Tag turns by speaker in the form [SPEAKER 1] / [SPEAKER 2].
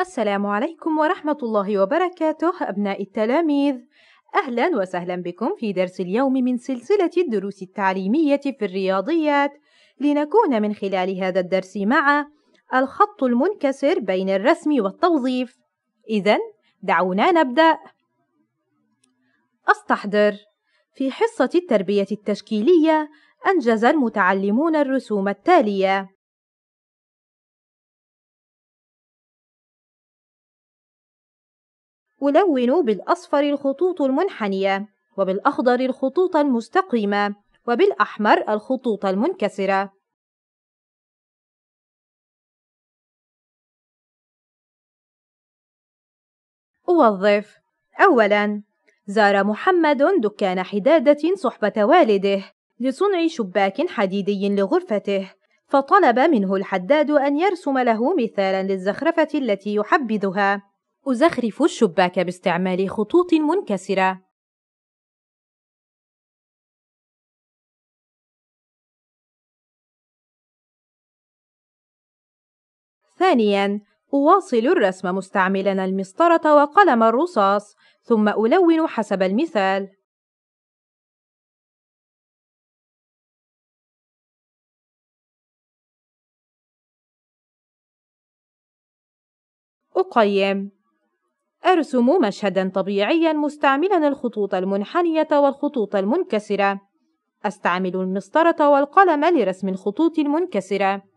[SPEAKER 1] السلام عليكم ورحمة الله وبركاته أبناء التلاميذ أهلا وسهلا بكم في درس اليوم من سلسلة الدروس التعليمية في الرياضيات لنكون من خلال هذا الدرس مع الخط المنكسر بين الرسم والتوظيف إذا دعونا نبدأ أستحضر في حصة التربية التشكيلية أنجز المتعلمون الرسوم التالية ألون بالأصفر الخطوط المنحنية وبالأخضر الخطوط المستقيمة وبالأحمر الخطوط المنكسرة أوظف أولاً زار محمد دكان حدادة صحبة والده لصنع شباك حديدي لغرفته فطلب منه الحداد أن يرسم له مثالا للزخرفة التي يحبذها أزخرف الشباك باستعمال خطوط منكسرة ثانياً أواصل الرسم مستعملاً المسطرة وقلم الرصاص ثم ألون حسب المثال أقيم أرسم مشهدا طبيعيا مستعملا الخطوط المنحنية والخطوط المنكسرة أستعمل المسطرة والقلم لرسم الخطوط المنكسرة